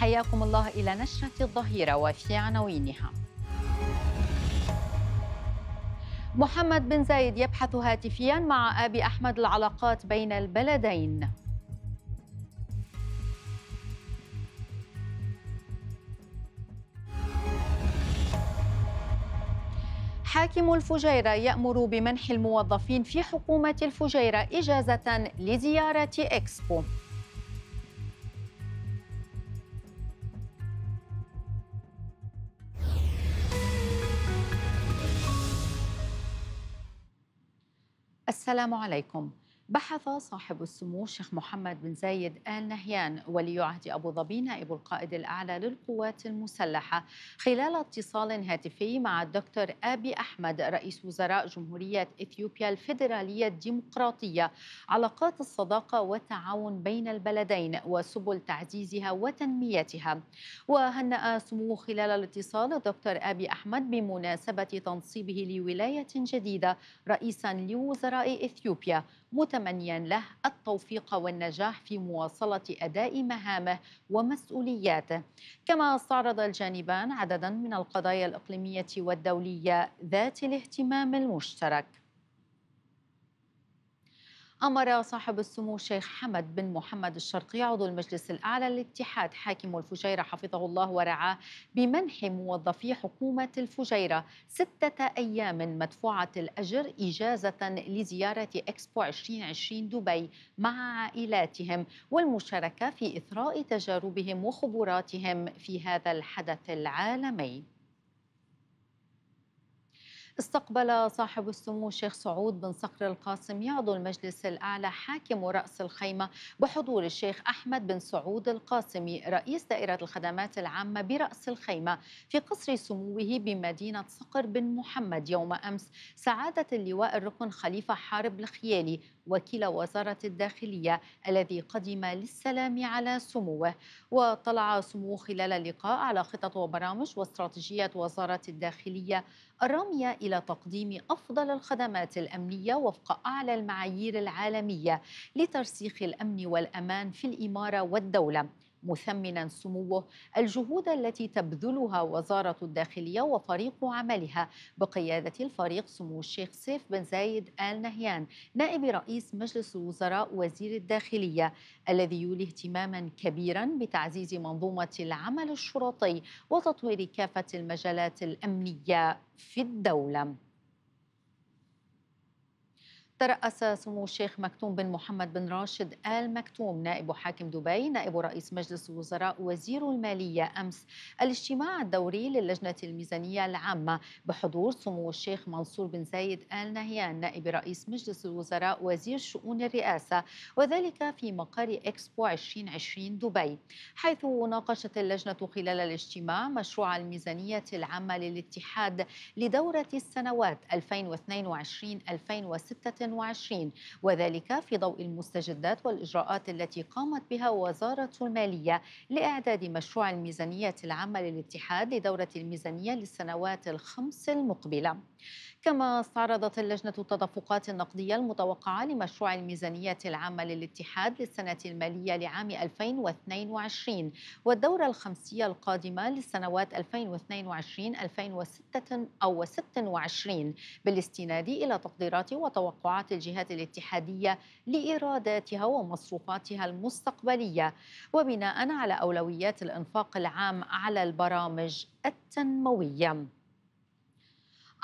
حياكم الله إلى نشرة الظهيرة وفي عناوينها محمد بن زايد يبحث هاتفيا مع أبي أحمد العلاقات بين البلدين حاكم الفجيرة يأمر بمنح الموظفين في حكومة الفجيرة إجازة لزيارة إكسبو والسلام عليكم بحث صاحب السمو الشيخ محمد بن زايد آل نهيان ولي عهد أبو ظبي نائب القائد الأعلى للقوات المسلحة خلال اتصال هاتفي مع الدكتور أبي أحمد رئيس وزراء جمهورية إثيوبيا الفيدرالية الديمقراطية علاقات الصداقة والتعاون بين البلدين وسبل تعزيزها وتنميتها وهنأ سموه خلال الاتصال الدكتور أبي أحمد بمناسبة تنصيبه لولاية جديدة رئيسا لوزراء إثيوبيا متم متمنيا له التوفيق والنجاح في مواصلة أداء مهامه ومسؤولياته كما استعرض الجانبان عددا من القضايا الإقليمية والدولية ذات الاهتمام المشترك أمر صاحب السمو الشيخ حمد بن محمد الشرقي عضو المجلس الأعلى للاتحاد حاكم الفجيرة حفظه الله ورعاه بمنح موظفي حكومة الفجيرة ستة أيام مدفوعة الأجر إجازة لزيارة إكسبو 2020 دبي مع عائلاتهم والمشاركة في إثراء تجاربهم وخبراتهم في هذا الحدث العالمي استقبل صاحب السمو الشيخ سعود بن صقر القاسم يعضو المجلس الأعلى حاكم رأس الخيمة بحضور الشيخ أحمد بن سعود القاسمي رئيس دائرة الخدمات العامة برأس الخيمة في قصر سموه بمدينة صقر بن محمد يوم أمس سعادة اللواء الركن خليفة حارب الخيالي وكيل وزارة الداخلية الذي قدم للسلام على سموه وطلع سموه خلال اللقاء على خطط وبرامج واستراتيجية وزارة الداخلية الرامية إلى تقديم أفضل الخدمات الأمنية وفق أعلى المعايير العالمية لترسيخ الأمن والأمان في الإمارة والدولة مثمنا سموه الجهود التي تبذلها وزاره الداخليه وفريق عملها بقياده الفريق سمو الشيخ سيف بن زايد ال نهيان نائب رئيس مجلس الوزراء وزير الداخليه الذي يولي اهتماما كبيرا بتعزيز منظومه العمل الشرطي وتطوير كافه المجالات الامنيه في الدوله ترأس سمو الشيخ مكتوم بن محمد بن راشد آل مكتوم نائب حاكم دبي نائب رئيس مجلس الوزراء وزير المالية أمس الاجتماع الدوري للجنة الميزانية العامة بحضور سمو الشيخ منصور بن زايد آل نهيان نائب رئيس مجلس الوزراء وزير شؤون الرئاسة وذلك في مقر إكسبو 2020 دبي حيث ناقشت اللجنة خلال الاجتماع مشروع الميزانية العامة للاتحاد لدورة السنوات 2022 2026 2022 وذلك في ضوء المستجدات والإجراءات التي قامت بها وزارة المالية لإعداد مشروع الميزانية العامة للاتحاد لدورة الميزانية للسنوات الخمس المقبلة كما استعرضت اللجنة التدفقات النقدية المتوقعة لمشروع الميزانية العامة للاتحاد للسنة المالية لعام 2022 والدورة الخمسية القادمة للسنوات 2022 2026 بالاستناد إلى تقديرات وتوقعات الجهات الاتحادية لإيراداتها ومصروفاتها المستقبلية وبناء على أولويات الإنفاق العام على البرامج التنموية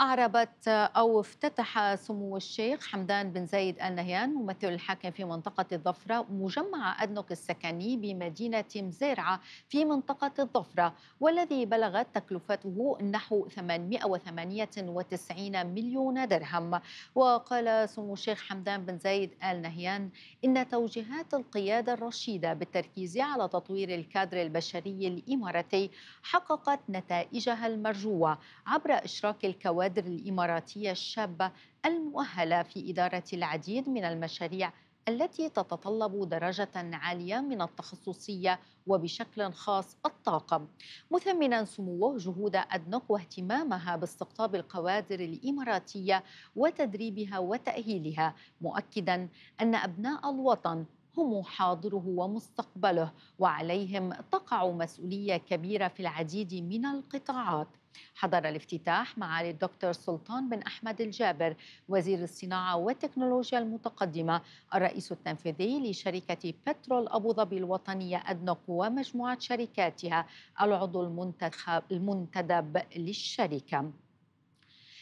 أعربت أو افتتح سمو الشيخ حمدان بن زايد آل نهيان ممثل الحاكم في منطقة الظفرة مجمع أدنك السكني بمدينة مزارعة في منطقة الظفرة والذي بلغت تكلفته نحو 898 مليون درهم وقال سمو الشيخ حمدان بن زايد آل نهيان إن توجيهات القيادة الرشيدة بالتركيز على تطوير الكادر البشري الإماراتي حققت نتائجها المرجوة عبر إشراك الكوادر الكوادر الإماراتية الشابة المؤهلة في إدارة العديد من المشاريع التي تتطلب درجة عالية من التخصصية وبشكل خاص الطاقم، مثمنا سموه جهود أدنق واهتمامها باستقطاب القوادر الإماراتية وتدريبها وتأهيلها، مؤكدا أن أبناء الوطن هم حاضره ومستقبله وعليهم تقع مسؤوليه كبيره في العديد من القطاعات حضر الافتتاح معالي الدكتور سلطان بن أحمد الجابر وزير الصناعة والتكنولوجيا المتقدمة الرئيس التنفيذي لشركة بترول أبو ظبي الوطنية أدنق ومجموعة شركاتها العضو المنتدب للشركة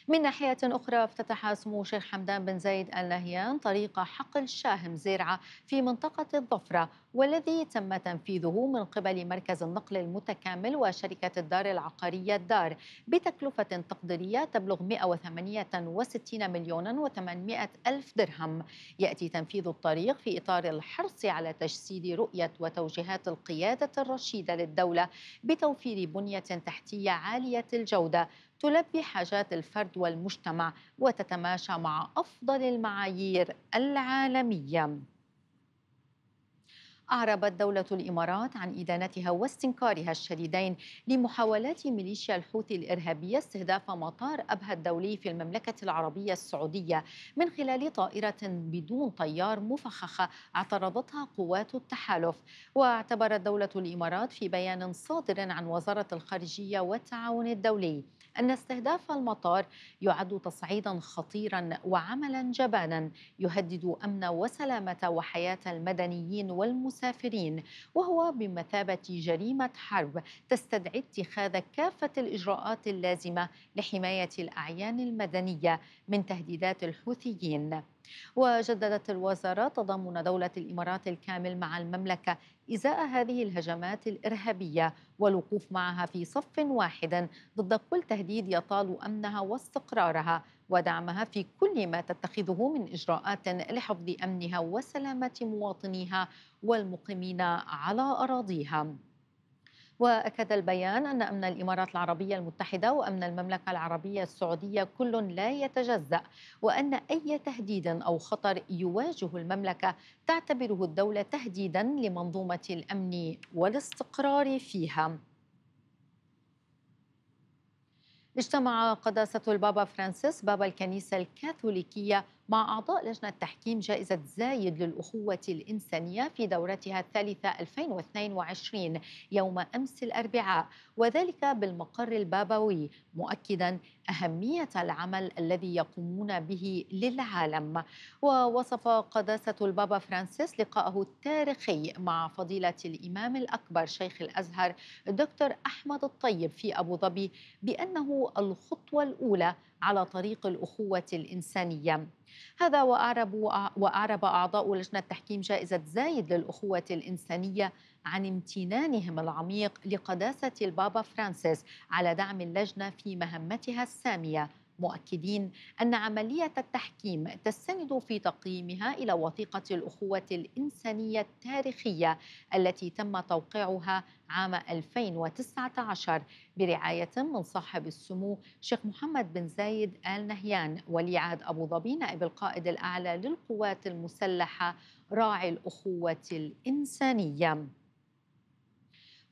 من ناحية أخرى افتتح سمو الشيخ حمدان بن زايد آل نهيان طريق حقل شاهم زرعة في منطقة الظفرة والذي تم تنفيذه من قبل مركز النقل المتكامل وشركة الدار العقارية الدار بتكلفة تقديرية تبلغ 168 مليون و800 ألف درهم يأتي تنفيذ الطريق في إطار الحرص على تجسيد رؤية وتوجيهات القيادة الرشيدة للدولة بتوفير بنية تحتية عالية الجودة تلبي حاجات الفرد والمجتمع وتتماشى مع افضل المعايير العالميه أعربت دولة الإمارات عن إدانتها واستنكارها الشديدين لمحاولات ميليشيا الحوثي الإرهابية استهداف مطار أبها الدولي في المملكة العربية السعودية من خلال طائرة بدون طيار مفخخة اعترضتها قوات التحالف واعتبرت دولة الإمارات في بيان صادر عن وزارة الخارجية والتعاون الدولي أن استهداف المطار يعد تصعيدا خطيرا وعملا جبانا يهدد أمن وسلامة وحياة المدنيين والمسلمين المسافرين وهو بمثابة جريمة حرب تستدعي اتخاذ كافة الإجراءات اللازمة لحماية الأعيان المدنية من تهديدات الحوثيين وجددت الوزارة تضامن دولة الإمارات الكامل مع المملكة إزاء هذه الهجمات الإرهابية والوقوف معها في صف واحد ضد كل تهديد يطال أمنها واستقرارها ودعمها في كل ما تتخذه من اجراءات لحفظ امنها وسلامه مواطنيها والمقيمين على اراضيها. واكد البيان ان امن الامارات العربيه المتحده وامن المملكه العربيه السعوديه كل لا يتجزا وان اي تهديد او خطر يواجه المملكه تعتبره الدوله تهديدا لمنظومه الامن والاستقرار فيها اجتمع قداسة البابا فرانسيس بابا الكنيسة الكاثوليكية مع أعضاء لجنة تحكيم جائزة زايد للأخوة الإنسانية في دورتها الثالثة 2022 يوم أمس الأربعاء وذلك بالمقر البابوي مؤكدا أهمية العمل الذي يقومون به للعالم ووصف قداسة البابا فرانسيس لقاءه التاريخي مع فضيلة الإمام الأكبر شيخ الأزهر الدكتور أحمد الطيب في أبو ظبي بأنه الخطوة الأولى على طريق الأخوة الإنسانية هذا وأعرب, وأعرب أعضاء لجنة تحكيم جائزة زايد للأخوة الإنسانية عن امتنانهم العميق لقداسة البابا فرانسيس على دعم اللجنة في مهمتها السامية مؤكدين أن عملية التحكيم تستند في تقييمها إلى وثيقة الأخوة الإنسانية التاريخية التي تم توقيعها عام 2019 برعاية من صاحب السمو شيخ محمد بن زايد آل نهيان ولي عهد أبو ظبي نائب القائد الأعلى للقوات المسلحة راعي الأخوة الإنسانية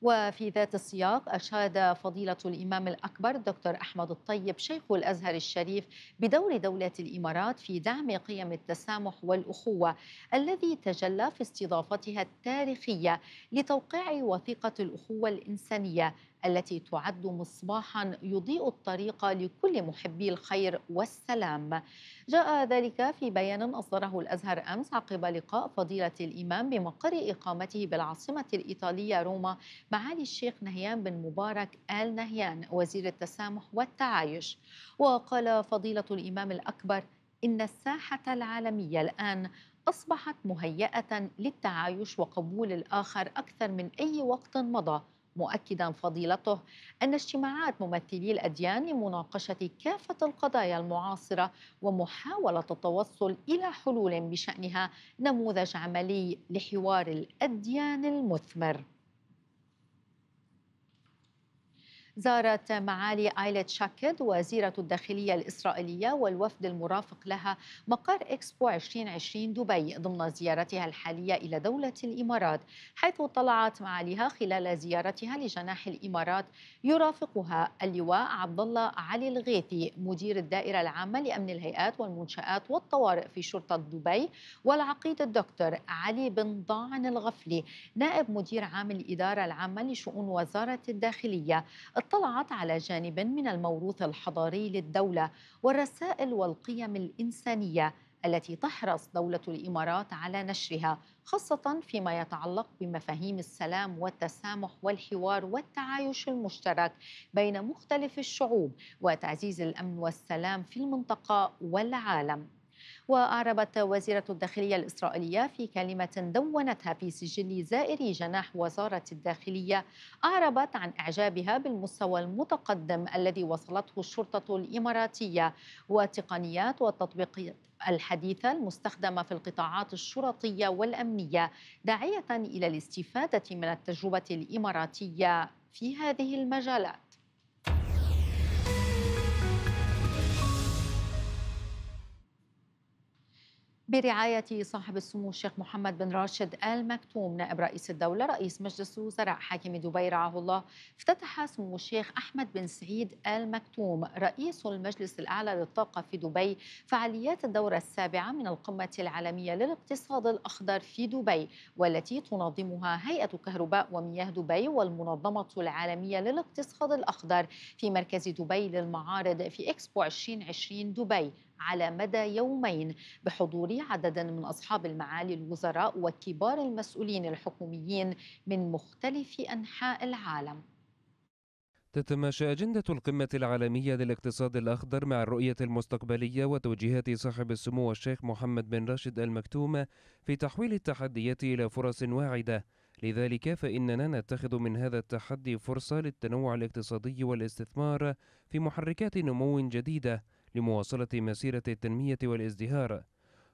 وفي ذات السياق أشاد فضيلة الإمام الأكبر دكتور أحمد الطيب شيخ الأزهر الشريف بدور دولة الإمارات في دعم قيم التسامح والأخوة الذي تجلى في استضافتها التاريخية لتوقيع وثيقة الأخوة الإنسانية التي تعد مصباحا يضيء الطريق لكل محبي الخير والسلام جاء ذلك في بيان أصدره الأزهر أمس عقب لقاء فضيلة الإمام بمقر إقامته بالعاصمة الإيطالية روما معالي الشيخ نهيان بن مبارك آل نهيان وزير التسامح والتعايش وقال فضيلة الإمام الأكبر إن الساحة العالمية الآن أصبحت مهيئة للتعايش وقبول الآخر أكثر من أي وقت مضى مؤكدا فضيلته أن اجتماعات ممثلي الأديان لمناقشة كافة القضايا المعاصرة ومحاولة التوصل إلى حلول بشأنها نموذج عملي لحوار الأديان المثمر زارت معالي ايلت شاكد وزيرة الداخلية الإسرائيلية والوفد المرافق لها مقر إكسبو 2020 دبي ضمن زيارتها الحالية إلى دولة الإمارات حيث طلعت معاليها خلال زيارتها لجناح الإمارات يرافقها اللواء عبد الله علي الغيثي مدير الدائرة العامة لأمن الهيئات والمنشآت والطوارئ في شرطة دبي والعقيد الدكتور علي بن ضاعن الغفلي نائب مدير عام الإدارة العامة لشؤون وزارة الداخلية اطلعت على جانب من الموروث الحضاري للدولة والرسائل والقيم الإنسانية التي تحرص دولة الإمارات على نشرها خاصة فيما يتعلق بمفاهيم السلام والتسامح والحوار والتعايش المشترك بين مختلف الشعوب وتعزيز الأمن والسلام في المنطقة والعالم وأعربت وزيرة الداخلية الإسرائيلية في كلمة دونتها في سجل زائر جناح وزارة الداخلية أعربت عن إعجابها بالمستوى المتقدم الذي وصلته الشرطة الإماراتية وتقنيات والتطبيقات الحديثة المستخدمة في القطاعات الشرطية والأمنية داعية إلى الاستفادة من التجربة الإماراتية في هذه المجالات برعاية صاحب السمو الشيخ محمد بن راشد آل مكتوم نائب رئيس الدولة رئيس مجلس الوزراء حاكم دبي رعاه الله افتتح سمو الشيخ أحمد بن سعيد آل مكتوم رئيس المجلس الأعلى للطاقة في دبي فعاليات الدورة السابعة من القمة العالمية للاقتصاد الأخضر في دبي والتي تنظمها هيئة كهرباء ومياه دبي والمنظمة العالمية للاقتصاد الأخضر في مركز دبي للمعارض في إكسبو 2020 دبي على مدى يومين بحضور عدد من أصحاب المعالي الوزراء وكبار المسؤولين الحكوميين من مختلف أنحاء العالم تتماشى أجندة القمة العالمية للاقتصاد الأخضر مع الرؤية المستقبلية وتوجيهات صاحب السمو الشيخ محمد بن راشد المكتوم في تحويل التحديات إلى فرص واعدة لذلك فإننا نتخذ من هذا التحدي فرصة للتنوع الاقتصادي والاستثمار في محركات نمو جديدة لمواصلة مسيرة التنمية والازدهار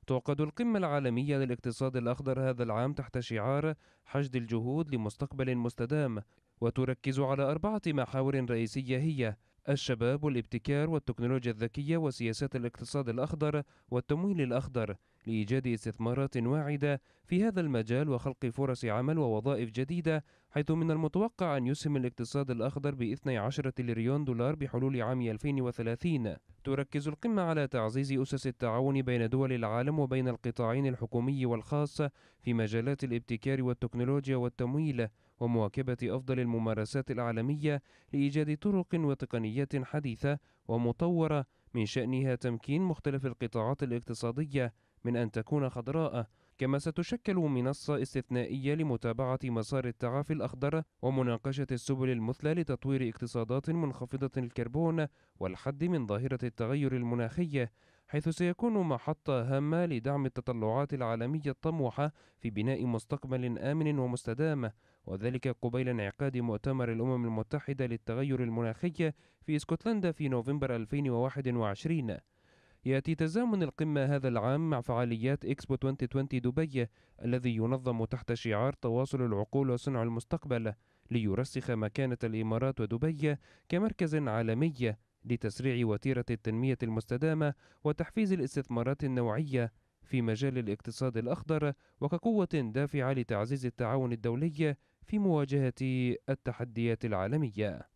تعقد القمة العالمية للاقتصاد الأخضر هذا العام تحت شعار حشد الجهود لمستقبل مستدام وتركز على أربعة محاور رئيسية هي الشباب والابتكار والتكنولوجيا الذكية وسياسات الاقتصاد الأخضر والتمويل الأخضر لإيجاد استثمارات واعدة في هذا المجال وخلق فرص عمل ووظائف جديدة حيث من المتوقع أن يسهم الاقتصاد الأخضر ب 12 تريليون دولار بحلول عام 2030 تركز القمة على تعزيز أسس التعاون بين دول العالم وبين القطاعين الحكومي والخاص في مجالات الابتكار والتكنولوجيا والتمويل ومواكبة أفضل الممارسات العالمية لإيجاد طرق وتقنيات حديثة ومطورة من شأنها تمكين مختلف القطاعات الاقتصادية من أن تكون خضراء كما ستشكل منصة استثنائية لمتابعة مسار التعافي الأخضر ومناقشة السبل المثلى لتطوير اقتصادات منخفضة الكربون والحد من ظاهرة التغير المناخي حيث سيكون محطة هامة لدعم التطلعات العالمية الطموحة في بناء مستقبل آمن ومستدام وذلك قبيل انعقاد مؤتمر الأمم المتحدة للتغير المناخي في اسكتلندا في نوفمبر 2021 يأتي تزامن القمة هذا العام مع فعاليات إكسبو 2020 دبي الذي ينظم تحت شعار تواصل العقول وصنع المستقبل ليرسخ مكانة الإمارات ودبي كمركز عالمي لتسريع وتيرة التنمية المستدامة وتحفيز الاستثمارات النوعية في مجال الاقتصاد الأخضر وكقوة دافعة لتعزيز التعاون الدولي في مواجهة التحديات العالمية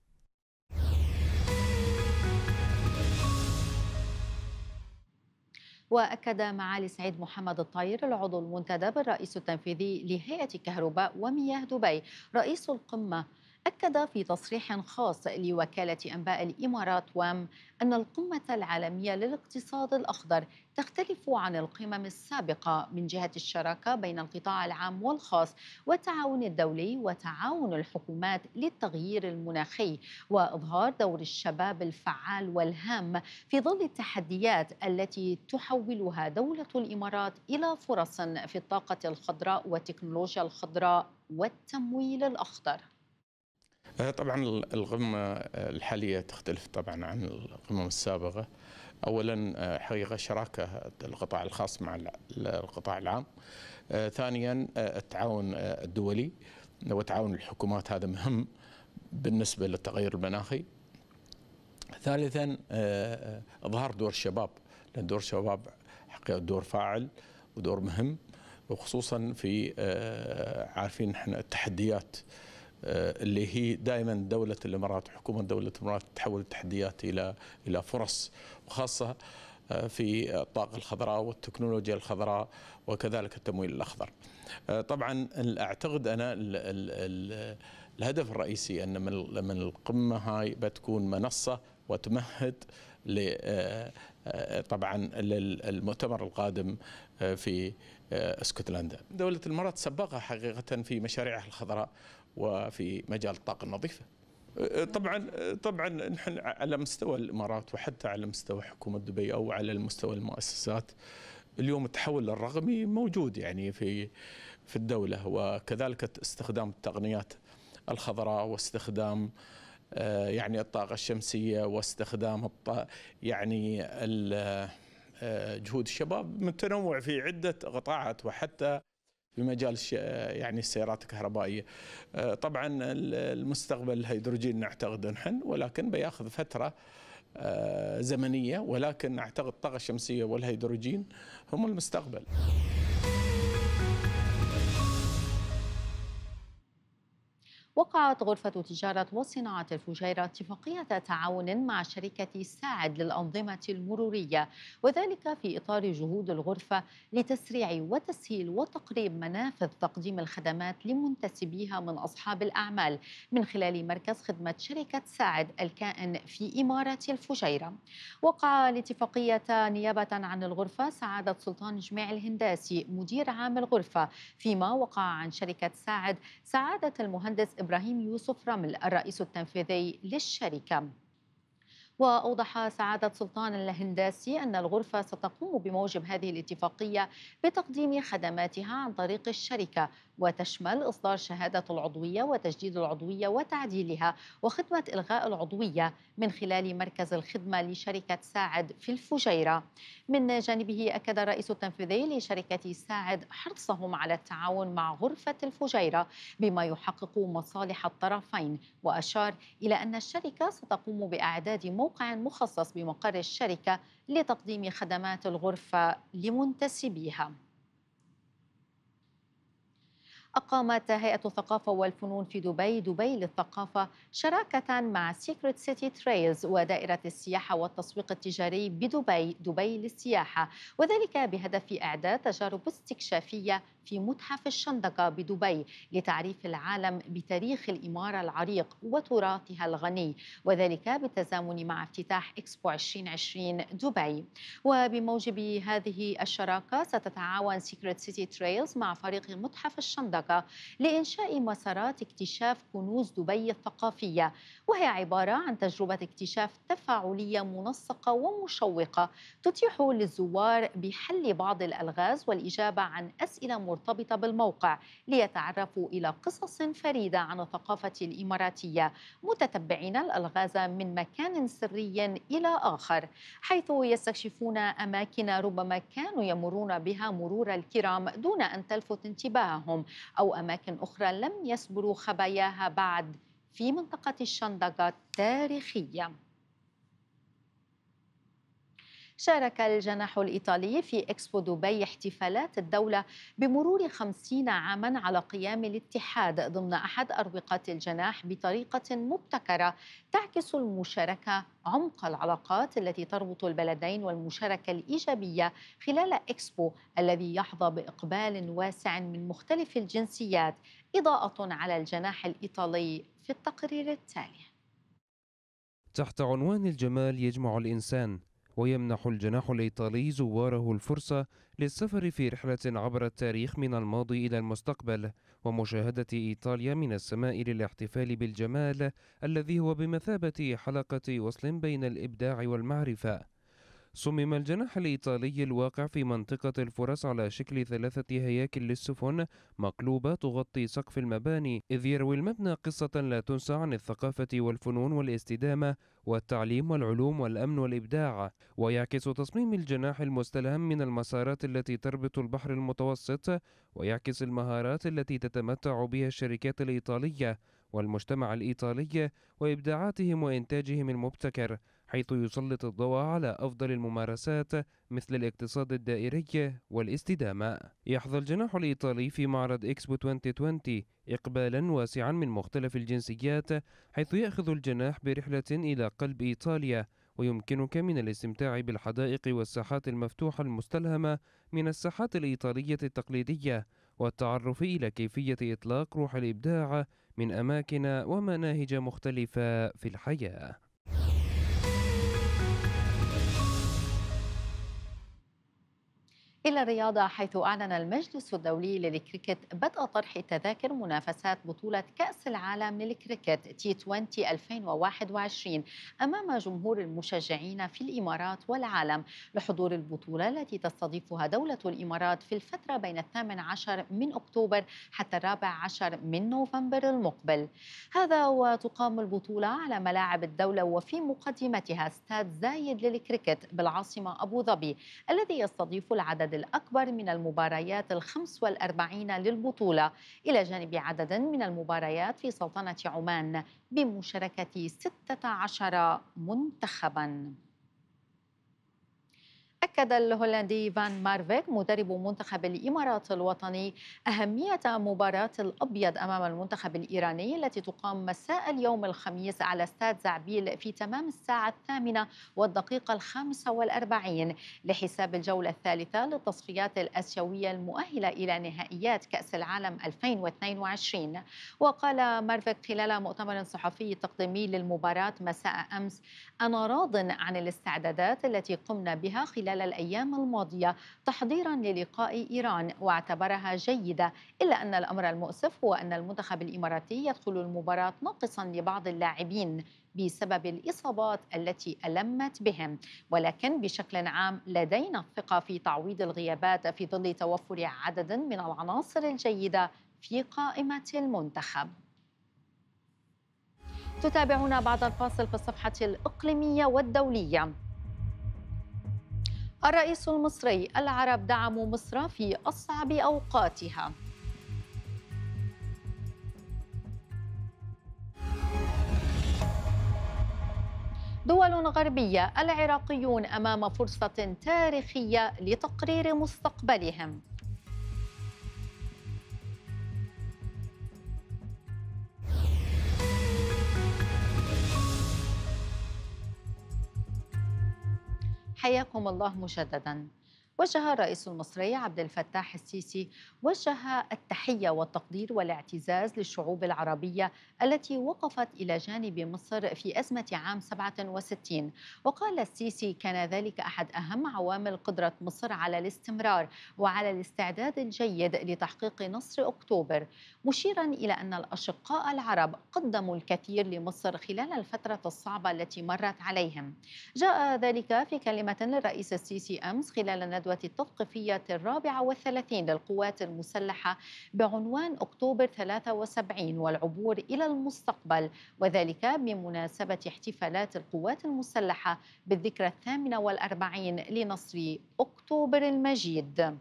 وأكد معالي سعيد محمد الطاير العضو المنتدب الرئيس التنفيذي لهيئة كهرباء ومياه دبي رئيس القمة أكد في تصريح خاص لوكالة أنباء الإمارات وام أن القمة العالمية للاقتصاد الأخضر تختلف عن القمم السابقة من جهة الشراكة بين القطاع العام والخاص والتعاون الدولي وتعاون الحكومات للتغيير المناخي وإظهار دور الشباب الفعال والهام في ظل التحديات التي تحولها دولة الإمارات إلى فرص في الطاقة الخضراء والتكنولوجيا الخضراء والتمويل الأخضر آه، طبعا القمة آه، الحالية تختلف طبعا عن القمم السابقة أولا آه، حقيقة شراكة القطاع الخاص مع القطاع العام ثانيا التعاون الدولي وتعاون الحكومات هذا مهم بالنسبة للتغير المناخي ثالثا إظهار دور الشباب لأن دور الشباب حقيقة دور فاعل ودور مهم وخصوصا في عارفين احنا التحديات آه، اللي هي دائما دولة الإمارات وحكومة دولة الإمارات تحول التحديات إلى إلى فرص وخاصة آه، في الطاقة الخضراء والتكنولوجيا الخضراء وكذلك التمويل الأخضر آه، طبعا أعتقد أنا الـ الـ الـ الهدف الرئيسي أن من القمة هاي بتكون منصة وتمهد طبعا للمؤتمر القادم في اسكتلندا. دولة الإمارات سبقها حقيقة في مشاريعها الخضراء وفي مجال الطاقه النظيفه أه، طبعا أه، طبعا نحن على مستوى الامارات وحتى على مستوى حكومه دبي او على مستوى المؤسسات اليوم التحول الرقمي موجود يعني في في الدوله وكذلك استخدام التقنيات الخضراء واستخدام أه، يعني الطاقه الشمسيه واستخدام يعني جهود الشباب متنوع في عده قطاعات وحتى مجال يعني السيارات الكهربائيه. آه، طبعا المستقبل الهيدروجين نعتقد نحن ولكن بياخذ فتره آه، زمنيه ولكن اعتقد الطاقه الشمسيه والهيدروجين هم المستقبل. وقعت غرفة تجارة وصناعة الفجيرة اتفاقية تعاون مع شركة ساعد للأنظمة المرورية وذلك في إطار جهود الغرفة لتسريع وتسهيل وتقريب منافذ تقديم الخدمات لمنتسبيها من أصحاب الأعمال من خلال مركز خدمة شركة ساعد الكائن في إمارة الفجيرة وقع الاتفاقية نيابة عن الغرفة سعادة سلطان جميع الهنداسي مدير عام الغرفة فيما وقع عن شركة ساعد سعادة المهندس إبراهيم يوسف رمل الرئيس التنفيذي للشركة وأوضح سعادة سلطان الهنداسي أن الغرفة ستقوم بموجب هذه الاتفاقية بتقديم خدماتها عن طريق الشركة وتشمل إصدار شهادة العضوية وتجديد العضوية وتعديلها وخدمة إلغاء العضوية من خلال مركز الخدمة لشركة ساعد في الفجيرة من جانبه أكد الرئيس التنفيذي لشركة ساعد حرصهم على التعاون مع غرفة الفجيرة بما يحقق مصالح الطرفين وأشار إلى أن الشركة ستقوم بإعداد موقع مخصص بمقر الشركة لتقديم خدمات الغرفة لمنتسبيها أقامت هيئة الثقافة والفنون في دبي دبي للثقافة شراكة مع سيكريت سيتي تريلز ودائرة السياحة والتسويق التجاري بدبي دبي للسياحة وذلك بهدف إعداد تجارب استكشافية في متحف الشندقة بدبي لتعريف العالم بتاريخ الإمارة العريق وتراثها الغني وذلك بالتزامن مع افتتاح إكسبو 2020 دبي وبموجب هذه الشراكة ستتعاون سيكريت سيتي تريلز مع فريق متحف الشندقة لإنشاء مسارات اكتشاف كنوز دبي الثقافية وهي عبارة عن تجربة اكتشاف تفاعلية منسقة ومشوقة تتيح للزوار بحل بعض الألغاز والإجابة عن أسئلة المرتبطة بالموقع ليتعرفوا إلى قصص فريدة عن الثقافة الإماراتية متتبعين الألغاز من مكان سري إلى آخر حيث يستكشفون أماكن ربما كانوا يمرون بها مرور الكرام دون أن تلفت انتباههم أو أماكن أخرى لم يسبروا خباياها بعد في منطقة الشندقة التاريخية شارك الجناح الإيطالي في إكسبو دبي احتفالات الدولة بمرور خمسين عاما على قيام الاتحاد ضمن أحد أروقة الجناح بطريقة مبتكرة تعكس المشاركة عمق العلاقات التي تربط البلدين والمشاركة الإيجابية خلال إكسبو الذي يحظى بإقبال واسع من مختلف الجنسيات إضاءة على الجناح الإيطالي في التقرير التالي تحت عنوان الجمال يجمع الإنسان ويمنح الجناح الإيطالي زواره الفرصة للسفر في رحلة عبر التاريخ من الماضي إلى المستقبل ومشاهدة إيطاليا من السماء للاحتفال بالجمال الذي هو بمثابة حلقة وصل بين الإبداع والمعرفة صمم الجناح الإيطالي الواقع في منطقة الفرس على شكل ثلاثة هياكل للسفن مقلوبة تغطي سقف المباني إذ يروي المبنى قصة لا تنسى عن الثقافة والفنون والاستدامة والتعليم والعلوم والأمن والإبداع ويعكس تصميم الجناح المستلهم من المسارات التي تربط البحر المتوسط ويعكس المهارات التي تتمتع بها الشركات الإيطالية والمجتمع الإيطالي وإبداعاتهم وإنتاجهم المبتكر حيث يسلط الضوء على أفضل الممارسات مثل الاقتصاد الدائري والاستدامة. يحظى الجناح الإيطالي في معرض إكسبو 2020 إقبالا واسعا من مختلف الجنسيات حيث يأخذ الجناح برحلة إلى قلب إيطاليا ويمكنك من الاستمتاع بالحدائق والساحات المفتوحة المستلهمة من الساحات الإيطالية التقليدية والتعرف إلى كيفية إطلاق روح الإبداع من أماكن ومناهج مختلفة في الحياة إلى الرياضة حيث أعلن المجلس الدولي للكريكت بدء طرح تذاكر منافسات بطولة كأس العالم للكريكت تي 20 2021 أمام جمهور المشجعين في الإمارات والعالم لحضور البطولة التي تستضيفها دولة الإمارات في الفترة بين الثامن عشر من أكتوبر حتى الرابع عشر من نوفمبر المقبل هذا وتقام البطولة على ملاعب الدولة وفي مقدمتها استاد زايد للكريكت بالعاصمة أبو ظبي الذي يستضيف العدد العدد الأكبر من المباريات الخمس والأربعين للبطولة إلى جانب عدد من المباريات في سلطنة عمان بمشاركة 16 منتخباً أكد الهولندي فان مارفيك مدرب منتخب الإمارات الوطني أهمية مباراة الأبيض أمام المنتخب الإيراني التي تقام مساء اليوم الخميس على استاد زعبيل في تمام الساعة الثامنة والدقيقة الخامسة والأربعين لحساب الجولة الثالثة للتصفيات الآسيوية المؤهلة إلى نهائيات كأس العالم 2022 وقال مارفيك خلال مؤتمر صحفي تقديمي للمباراة مساء أمس أنا راض عن الاستعدادات التي قمنا بها خلال خلال الأيام الماضية تحضيرا للقاء إيران واعتبرها جيدة إلا أن الأمر المؤسف هو أن المنتخب الإماراتي يدخل المباراة ناقصا لبعض اللاعبين بسبب الإصابات التي ألمت بهم ولكن بشكل عام لدينا الثقة في تعويض الغيابات في ظل توفر عدد من العناصر الجيدة في قائمة المنتخب تتابعونا بعد الفاصل في الصفحة الإقليمية والدولية الرئيس المصري العرب دعموا مصر في أصعب أوقاتها دول غربية العراقيون أمام فرصة تاريخية لتقرير مستقبلهم حياكم الله مجددا وجه الرئيس المصري عبد الفتاح السيسي وجه التحيه والتقدير والاعتزاز للشعوب العربيه التي وقفت الى جانب مصر في ازمه عام 67 وقال السيسي كان ذلك احد اهم عوامل قدره مصر على الاستمرار وعلى الاستعداد الجيد لتحقيق نصر اكتوبر مشيرا الى ان الاشقاء العرب قدموا الكثير لمصر خلال الفتره الصعبه التي مرت عليهم جاء ذلك في كلمه للرئيس السيسي امس خلال الندوه التثقيفيه الرابعة والثلاثين للقوات المسلحة بعنوان أكتوبر 73 والعبور إلى المستقبل وذلك بمناسبة احتفالات القوات المسلحة بالذكرى الثامنة والأربعين لنصر أكتوبر المجيد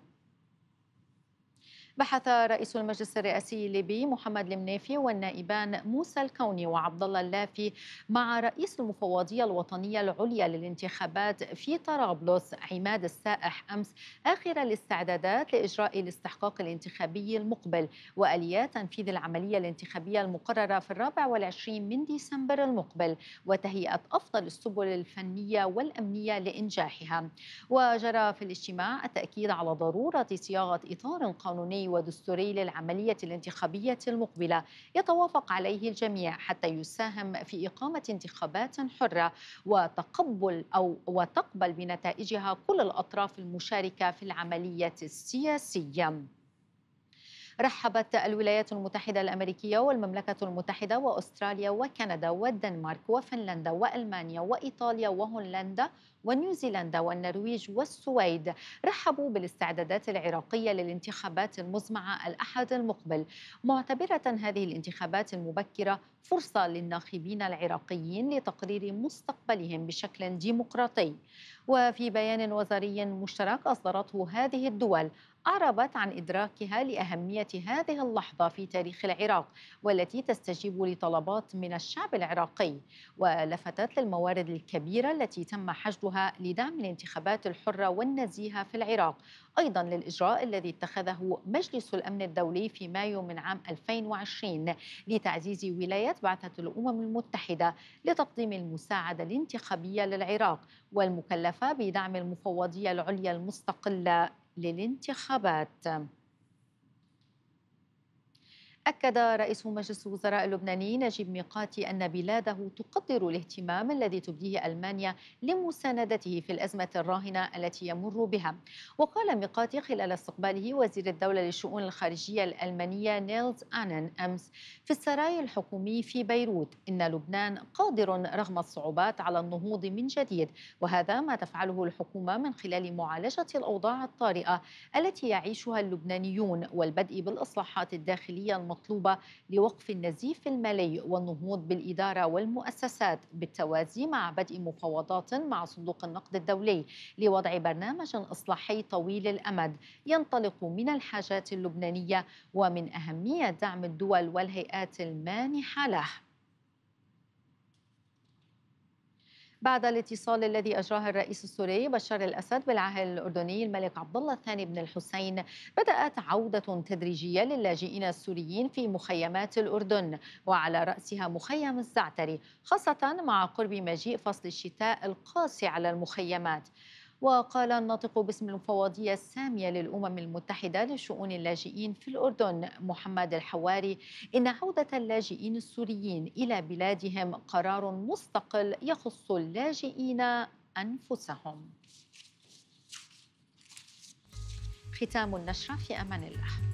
بحث رئيس المجلس الرئاسي الليبي محمد المنافي والنائبان موسى الكوني وعبد الله اللافي مع رئيس المفوضيه الوطنيه العليا للانتخابات في طرابلس عماد السائح امس اخر الاستعدادات لاجراء الاستحقاق الانتخابي المقبل واليات تنفيذ العمليه الانتخابيه المقرره في الرابع والعشرين من ديسمبر المقبل وتهيئه افضل السبل الفنيه والامنيه لانجاحها وجرى في الاجتماع التاكيد على ضروره صياغه اطار قانوني ودستوري للعملية الانتخابية المقبلة يتوافق عليه الجميع حتى يساهم في إقامة انتخابات حرة وتقبل أو وتقبل بنتائجها كل الأطراف المشاركة في العملية السياسية رحبت الولايات المتحدة الأمريكية والمملكة المتحدة وأستراليا وكندا والدنمارك وفنلندا وألمانيا وإيطاليا وهولندا ونيوزيلندا والنرويج والسويد رحبوا بالاستعدادات العراقية للانتخابات المزمعة الأحد المقبل معتبرة هذه الانتخابات المبكرة فرصة للناخبين العراقيين لتقرير مستقبلهم بشكل ديمقراطي وفي بيان وزاري مشترك أصدرته هذه الدول أعربت عن إدراكها لأهمية هذه اللحظة في تاريخ العراق والتي تستجيب لطلبات من الشعب العراقي ولفتت للموارد الكبيرة التي تم حشدها لدعم الانتخابات الحرة والنزيهة في العراق أيضا للإجراء الذي اتخذه مجلس الأمن الدولي في مايو من عام 2020 لتعزيز ولاية بعثة الأمم المتحدة لتقديم المساعدة الانتخابية للعراق والمكلفة بدعم المفوضية العليا المستقلة للانتخابات أكد رئيس مجلس الوزراء اللبناني نجيب ميقاتي أن بلاده تقدر الاهتمام الذي تبديه ألمانيا لمساندته في الأزمة الراهنة التي يمر بها وقال ميقاتي خلال استقباله وزير الدولة للشؤون الخارجية الألمانية نيلز آنن أمس في السراي الحكومي في بيروت إن لبنان قادر رغم الصعوبات على النهوض من جديد وهذا ما تفعله الحكومة من خلال معالجة الأوضاع الطارئة التي يعيشها اللبنانيون والبدء بالإصلاحات الداخلية المطلوبة لوقف النزيف المالي والنهوض بالإدارة والمؤسسات بالتوازي مع بدء مفاوضات مع صندوق النقد الدولي لوضع برنامج إصلاحي طويل الأمد ينطلق من الحاجات اللبنانية ومن أهمية دعم الدول والهيئات المانحة له بعد الاتصال الذي اجراه الرئيس السوري بشار الاسد بالعاهل الاردني الملك عبد الله الثاني بن الحسين بدات عوده تدريجيه للاجئين السوريين في مخيمات الاردن وعلى راسها مخيم الزعتري خاصه مع قرب مجيء فصل الشتاء القاسي على المخيمات وقال الناطق باسم المفوضية السامية للأمم المتحدة لشؤون اللاجئين في الأردن محمد الحواري إن عودة اللاجئين السوريين إلى بلادهم قرار مستقل يخص اللاجئين أنفسهم ختام النشرة في أمان الله